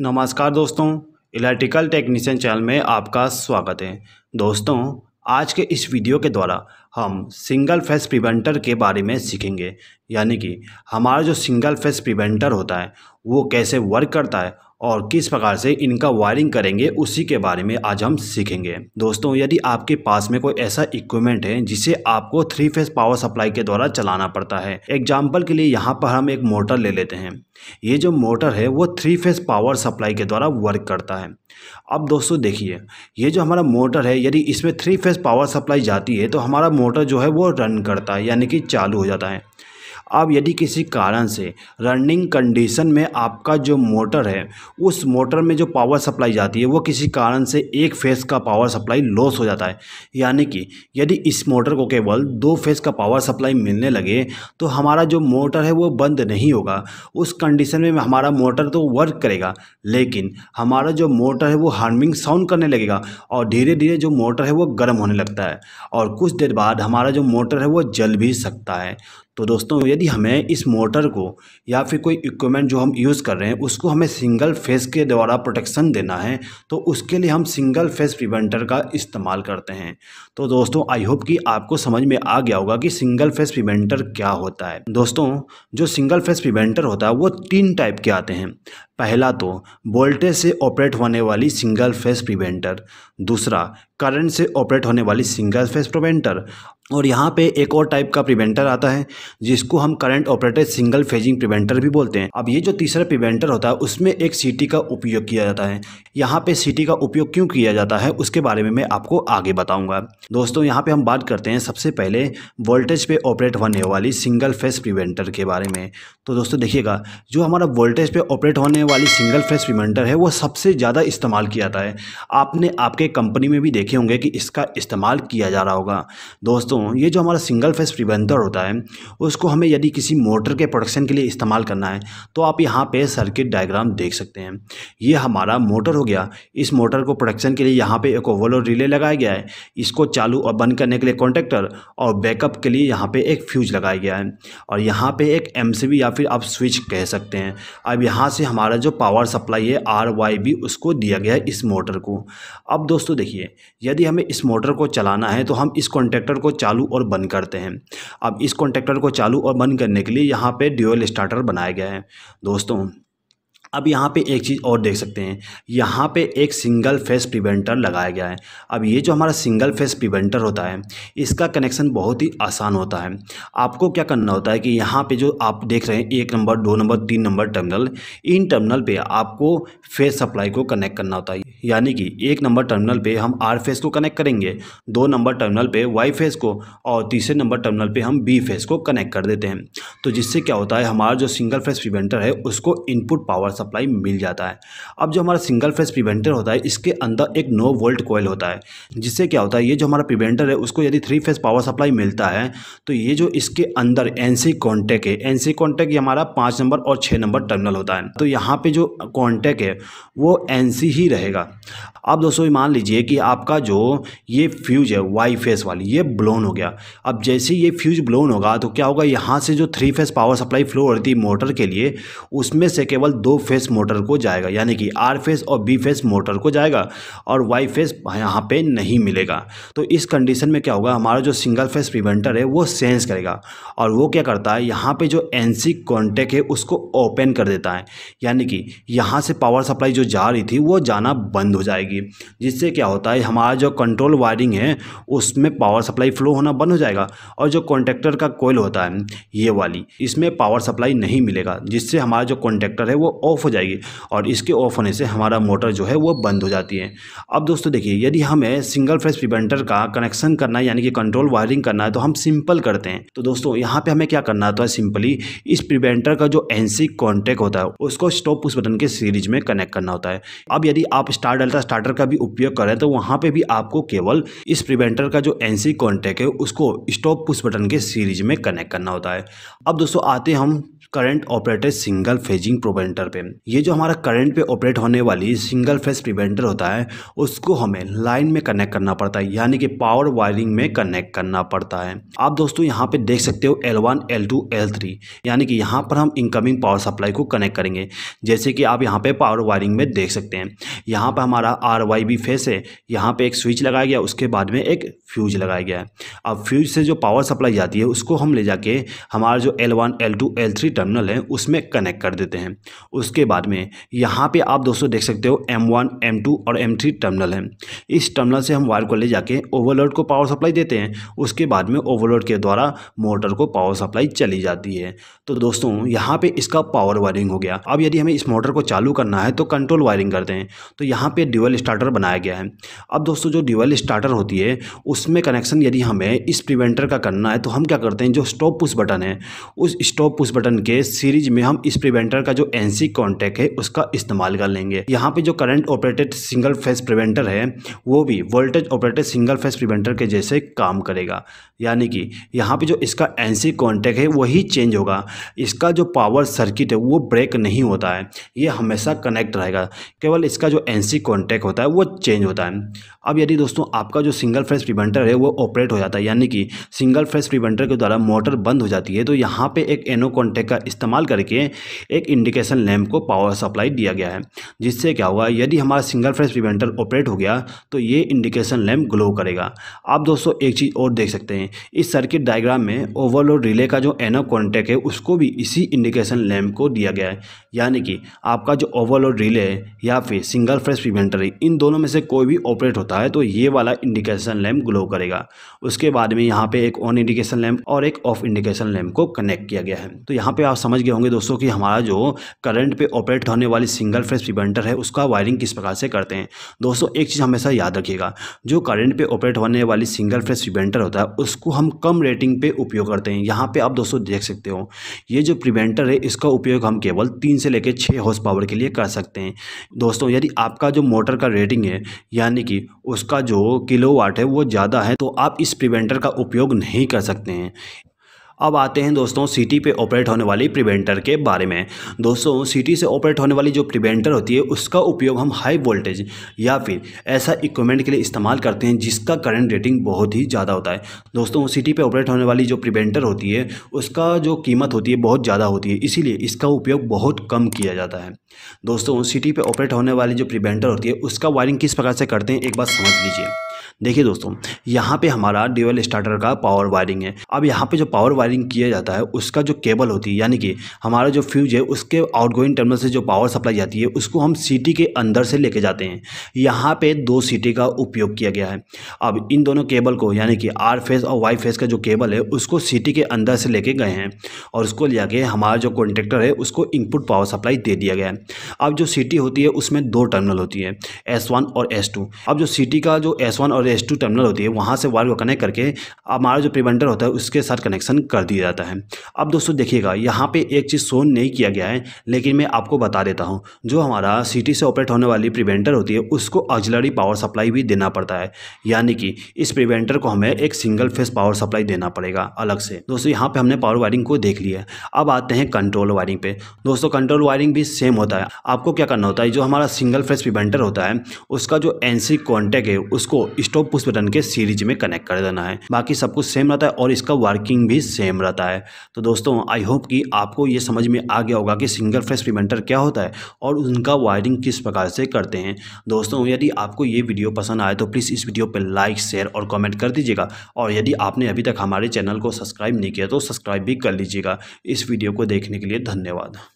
नमस्कार दोस्तों electrical technician channel में आपका स्वागत है दोस्तों आज के इस वीडियो के द्वारा हम सिंगल फेस प्रिवेंटर के बारे में सीखेंगे यानी कि हमारा जो सिंगल फेस प्रिवेंटर होता है वो कैसे वर्क करता है और किस प्रकार से इनका वायरिंग करेंगे उसी के बारे में आज हम सीखेंगे दोस्तों यदि आपके पास में कोई ऐसा इक्विपमेंट है जिसे आपको थ्री फेज पावर सप्लाई के द्वारा चलाना पड़ता है एग्जाम्पल के लिए यहाँ पर हम एक मोटर ले लेते हैं ये जो मोटर है वो थ्री फेज पावर सप्लाई के द्वारा वर्क करता है अब दोस्तों देखिए ये जो हमारा मोटर है यदि इसमें थ्री फेज पावर सप्लाई जाती है तो हमारा मोटर जो है वो रन करता है यानी कि चालू हो जाता है अब यदि किसी कारण से रनिंग कंडीशन में आपका जो मोटर है उस मोटर में जो पावर सप्लाई जाती है वो किसी कारण से एक फेज़ का पावर सप्लाई लॉस हो जाता है यानी कि यदि इस मोटर को केवल दो फेज़ का पावर सप्लाई मिलने लगे तो हमारा जो मोटर है वो बंद नहीं होगा उस कंडीशन में हमारा मोटर तो वर्क करेगा लेकिन हमारा जो मोटर है वो हार्मिंग साउंड करने लगेगा और धीरे धीरे जो मोटर है वो गर्म होने लगता है और कुछ देर बाद हमारा जो मोटर है वो जल भी सकता है तो दोस्तों यदि हमें इस मोटर को या फिर कोई इक्विपमेंट जो हम यूज़ कर रहे हैं उसको हमें सिंगल फेस के द्वारा प्रोटेक्शन देना है तो उसके लिए हम सिंगल फेस प्रिवेंटर का इस्तेमाल करते हैं तो दोस्तों आई होप कि आपको समझ में आ गया होगा कि सिंगल फेस प्रिवेंटर क्या होता है दोस्तों जो सिंगल फेस प्रिवेंटर होता है वो तीन टाइप के आते हैं पहला तो वोल्टेज से ऑपरेट होने वाली सिंगल फेस प्रिवेंटर दूसरा करंट से ऑपरेट होने वाली सिंगल फेस प्रिवेंटर और यहाँ पे एक और टाइप का प्रिवेंटर आता है जिसको हम current operated single phasing preventer भी बोलते हैं अब ये जो तीसरा प्रिवेंटर होता है उसमें एक सीटी का उपयोग किया जाता है यहाँ पे सीटी का उपयोग क्यों किया जाता है उसके बारे में मैं आपको आगे बताऊंगा दोस्तों यहाँ पे हम बात करते हैं सबसे पहले वोल्टेज पर ऑपरेट होने वाली सिंगल फेस प्रिवेंटर के बारे में तो दोस्तों देखिएगा जो हमारा वोल्टेज पर ऑपरेट होने वाली सिंगल फेस रिमाइंडर है वो सबसे ज़्यादा इस्तेमाल किया जाता है आपने आपके कंपनी में भी देखे होंगे कि इसका इस्तेमाल किया जा रहा होगा दोस्तों ये जो हमारा सिंगल फेस रिमाइंडर होता है उसको हमें यदि किसी मोटर के प्रोडक्शन के लिए इस्तेमाल करना है तो आप यहाँ पर सर्किट डायग्राम देख सकते हैं ये हमारा मोटर हो गया इस मोटर को प्रोडक्शन के लिए यहाँ पर एक ओवरलोड रिले लगाया गया है इसको चालू और बंद करने के लिए कॉन्टेक्टर और बैकअप के लिए यहाँ पे एक फ्यूज लगाया गया है और यहाँ पे एक एम या फिर आप स्विच कह सकते हैं अब यहाँ से हमारा हमारा जो पावर सप्लाई है आर वाई बी उसको दिया गया है इस मोटर को अब दोस्तों देखिए यदि हमें इस मोटर को चलाना है तो हम इस कॉन्ट्रेक्टर को चालू और बंद करते हैं अब इस कॉन्ट्रेक्टर को चालू और बंद करने के लिए यहाँ पर ड्यूअल स्टार्टर बनाया गया है दोस्तों अब यहाँ पे एक चीज़ और देख सकते हैं यहाँ पे एक सिंगल फेस प्रिवेंटर लगाया गया है अब ये जो हमारा सिंगल फेस प्रिवेंटर होता है इसका कनेक्शन बहुत ही आसान होता है आपको क्या करना होता है कि यहाँ पे जो आप देख रहे हैं एक नंबर दो नंबर तीन नंबर टर्मिनल इन टर्मिनल पे आपको फेस सप्लाई को कनेक्ट करना होता है यानी कि एक नंबर टर्मिनल पर हम आर फेस को कनेक्ट करेंगे दो नंबर टर्मिनल पर वाई फेस को और तीसरे नंबर टर्मिनल पर हम बी फेस को कनेक्ट कर देते हैं तो जिससे क्या होता है हमारा जो सिंगल फेस प्रिवेंटर है उसको इनपुट पावर सप्लाई मिल जाता है अब जो हमारा सिंगल फेस प्रिवेंटर होता है इसके अंदर एक नो वोल्ट कोयल होता है जिससे क्या होता है ये जो हमारा प्रिवेंटर है उसको यदि थ्री फेस पावर सप्लाई मिलता है तो ये जो इसके अंदर एन सी कॉन्टैक्ट है एन सी कॉन्टैक्ट हमारा पाँच नंबर और छः नंबर टर्मिनल होता है तो यहाँ पर जो कॉन्टैक्ट है वो एन ही रहेगा अब दोस्तों मान लीजिए कि आपका जो ये फ्यूज है वाई फेस वाली ये ब्लोन हो गया अब जैसे ये फ्यूज ब्लोन होगा तो क्या होगा यहाँ से जो three phase power supply flow होती है मोटर के लिए उसमें से केवल दो फेस मोटर को जाएगा यानी कि आर फेस और बी फेस मोटर को जाएगा और वाई फेस यहाँ पे नहीं मिलेगा तो इस कंडीशन में क्या होगा हमारा जो सिंगल फेस प्रिवेंटर है वो सेंस करेगा और वो क्या करता है यहाँ पे जो एन सी कॉन्टेक्ट है उसको ओपन कर देता है यानी कि यहाँ से पावर सप्लाई जो जा रही थी वो जाना बंद हो जाएगी जिससे क्या होता है हमारा जो कंट्रोल वायरिंग है उसमें पावर सप्लाई फ्लो होना बंद हो जाएगा और जो कॉन्टेक्टर का कोयल होता है ये वाली इसमें पावर सप्लाई नहीं मिलेगा जिससे हमारा जो कॉन्टेक्टर है वो ऑफ ऑफ़ हो जाएगी और इसके ऑफ़ होने से हमारा मोटर जो है वो बंद हो जाती है अब दोस्तों देखिए यदि हमें सिंगल फेस प्रिवेंटर का कनेक्शन करना है यानी कि कंट्रोल वायरिंग करना है तो हम सिंपल करते हैं तो दोस्तों यहाँ पे हमें क्या करना होता तो है सिंपली इस प्रिवेंटर का जो एनसी कॉन्टेक्ट होता है उसको स्टॉप उस बटन के सीरीज में कनेक्ट करना होता है अब यदि आप स्टार डेल्टा स्टार्टर का भी उपयोग करें तो वहाँ पर भी आपको केवल इस प्रिवेंटर का जो एनसी सी है उसको स्टॉप पुश बटन के सीरीज में कनेक्ट करना होता है अब दोस्तों आते हम current operated single phasing preventer पे ये जो हमारा करंट पे ऑपरेट होने वाली सिंगल फेस प्रिवेंटर होता है उसको हमें लाइन में कनेक्ट करना पड़ता है यानी कि पावर वायरिंग में कनेक्ट करना पड़ता है आप दोस्तों यहाँ पे देख सकते हो L one L two L three यानी कि यहाँ पर हम इनकमिंग पावर सप्लाई को कनेक्ट करेंगे जैसे कि आप यहाँ पर पावर वायरिंग में देख सकते हैं यहाँ पर हमारा आर वाई बी फेस है यहाँ पर एक स्विच लगाया गया उसके बाद में एक फ्यूज लगाया गया है अब फ्यूज से जो पावर सप्लाई जाती है उसको हम ले जाके हमारा जो L one L two L three terminal है उसमें कनेक्ट कर देते हैं उसके उसके बाद में यहाँ पे आप दोस्तों देख सकते हो M1, M2 और M3 टर्मिनल हैं इस टर्मिनल से हम वायर को ले जाके ओवरलोड को पावर सप्लाई देते हैं उसके बाद में ओवरलोड के द्वारा मोटर को पावर सप्लाई चली जाती है तो दोस्तों यहाँ पे इसका पावर वायरिंग हो गया अब यदि हमें इस मोटर को चालू करना है तो कंट्रोल वायरिंग करते हैं तो यहाँ पर ड्यूअल स्टार्टर बनाया गया है अब दोस्तों जो ड्यूअल स्टार्टर होती है उसमें कनेक्शन यदि हमें इस प्रिवेंटर का करना है तो हम क्या करते हैं जो स्टॉप पुश बटन है उस स्टॉप पुश बटन के सीरीज में हम इस प्रिवेंटर का जो एन सी कॉन्टैक्ट है उसका इस्तेमाल कर लेंगे यहाँ पे जो current operated single phase preventer है वो भी voltage operated single phase preventer के जैसे काम करेगा यानी कि यहाँ पे जो इसका एन सी कॉन्टैक्ट है वही चेंज होगा इसका जो पावर सर्किट है वो ब्रेक नहीं होता है ये हमेशा कनेक्ट रहेगा केवल इसका जो एन सी होता है वो चेंज होता है अब यदि दोस्तों आपका जो सिंगल फेस प्रिवेंटर है वो ऑपरेट हो जाता है यानी कि सिंगल फेस प्रिवेंटर के द्वारा मोटर बंद हो जाती है तो यहाँ पर एक एनो कॉन्टैक्ट का इस्तेमाल करके एक इंडिकेशन लैम्प को को पावर सप्लाई दिया गया है जिससे क्या होगा यदि हमारा सिंगल फ्रेज प्रिवेंटर ऑपरेट हो गया तो ये इंडिकेशन लैम्प ग्लो करेगा आप दोस्तों एक चीज़ और देख सकते हैं इस सर्किट डायग्राम में ओवरलोड रिले का जो एनो कॉन्टैक्ट है उसको भी इसी इंडिकेशन लैम्प को दिया गया है यानी कि आपका जो ओवरलोड रिले या फिर सिंगल फ्रेज प्रिवेंटर इन दोनों में से कोई भी ऑपरेट होता है तो ये वाला इंडिकेशन लैम्प ग्लो करेगा उसके बाद में यहाँ पे एक ऑन इंडिकेशन लैम्प और एक ऑफ इंडिकेशन लैम्प को कनेक्ट किया गया है तो यहाँ पे आप समझ गए होंगे दोस्तों कि हमारा जो करंट पे पे ऑपरेट होने वाली सिंगल फेस प्रिवेंटर है उसका वायरिंग किस प्रकार से करते हैं दोस्तों एक चीज़ हमेशा याद रखिएगा जो करंट पे ऑपरेट होने वाली सिंगल फेस प्रिवेंटर होता है उसको हम कम रेटिंग पे उपयोग करते हैं यहाँ पे आप दोस्तों देख सकते हो ये जो प्रिवेंटर है इसका उपयोग हम केवल तीन से लेकर छः हॉर्स पावर के लिए कर सकते हैं दोस्तों यदि आपका जो मोटर का रेटिंग है यानी कि उसका जो किलो है वो ज़्यादा है तो आप इस प्रिवेंटर का उपयोग नहीं कर सकते हैं अब आते हैं दोस्तों सिटी पे ऑपरेट होने वाली प्रिवेंटर के बारे में दोस्तों सिटी से ऑपरेट होने वाली जो प्रिवेंटर होती है उसका उपयोग हम हाई वोल्टेज या फिर ऐसा इक्विपमेंट के लिए इस्तेमाल करते हैं जिसका करंट रेटिंग बहुत ही ज़्यादा होता है दोस्तों सिटी पे ऑपरेट होने वाली जो प्रिवेंटर होती है उसका जो कीमत होती है बहुत ज़्यादा होती है इसीलिए इसका उपयोग बहुत कम किया जाता है दोस्तों सिटी पर ऑपरेट होने वाली जो प्रिवेंटर होती है उसका वायरिंग किस प्रकार से करते हैं एक बार समझ लीजिए देखिए दोस्तों यहाँ पे हमारा ड्यूएल स्टार्टर का पावर वायरिंग है अब यहाँ पे जो पावर वायरिंग किया जाता है उसका जो केबल होती है यानी कि हमारा जो फ्यूज है उसके आउटगोइंग टर्मिनल से जो पावर सप्लाई जाती है उसको हम सिटी के अंदर से लेके जाते हैं यहाँ पे दो सिटी का उपयोग किया गया है अब इन दोनों केबल को यानी कि आर फेस और वाई फेस का जो केबल है उसको सिटी के अंदर से लेके गए हैं और उसको ले जाके हमारा जो कॉन्ट्रेक्टर है उसको इनपुट पावर सप्लाई दे दिया गया है अब जो सिटी होती है उसमें दो टर्मिनल होती है एस और एस अब जो सिटी का जो एस और और एस टू टर्मिनल होती है वहाँ से वायर को कनेक्ट करके हमारा जो प्रिवेंटर होता है उसके साथ कनेक्शन कर दिया जाता है अब दोस्तों देखिएगा यहाँ पे एक चीज़ सोन नहीं किया गया है लेकिन मैं आपको बता देता हूँ जो हमारा सिटी से ऑपरेट होने वाली प्रिवेंटर होती है उसको ऑक्जिलरी पावर सप्लाई भी देना पड़ता है यानी कि इस प्रिवेंटर को हमें एक सिंगल फेस पावर सप्लाई देना पड़ेगा अलग से दोस्तों यहाँ पर हमने पावर वायरिंग को देख लिया अब आते हैं कंट्रोल वायरिंग पे दोस्तों कंट्रोल वायरिंग भी सेम होता है आपको क्या करना होता है जो हमारा सिंगल फेस प्रिवेंटर होता है उसका जो एन सी है उसको स्टॉप पुश बटन के सीरीज में कनेक्ट कर देना है बाकी सब कुछ सेम रहता है और इसका वर्किंग भी सेम रहता है तो दोस्तों आई होप कि आपको ये समझ में आ गया होगा कि सिंगल फेस पिमेंटर क्या होता है और उनका वायरिंग किस प्रकार से करते हैं दोस्तों यदि आपको ये वीडियो पसंद आए तो प्लीज़ इस वीडियो पर लाइक शेयर और कॉमेंट कर दीजिएगा और यदि आपने अभी तक हमारे चैनल को सब्सक्राइब नहीं किया तो सब्सक्राइब भी कर लीजिएगा इस वीडियो को देखने के लिए धन्यवाद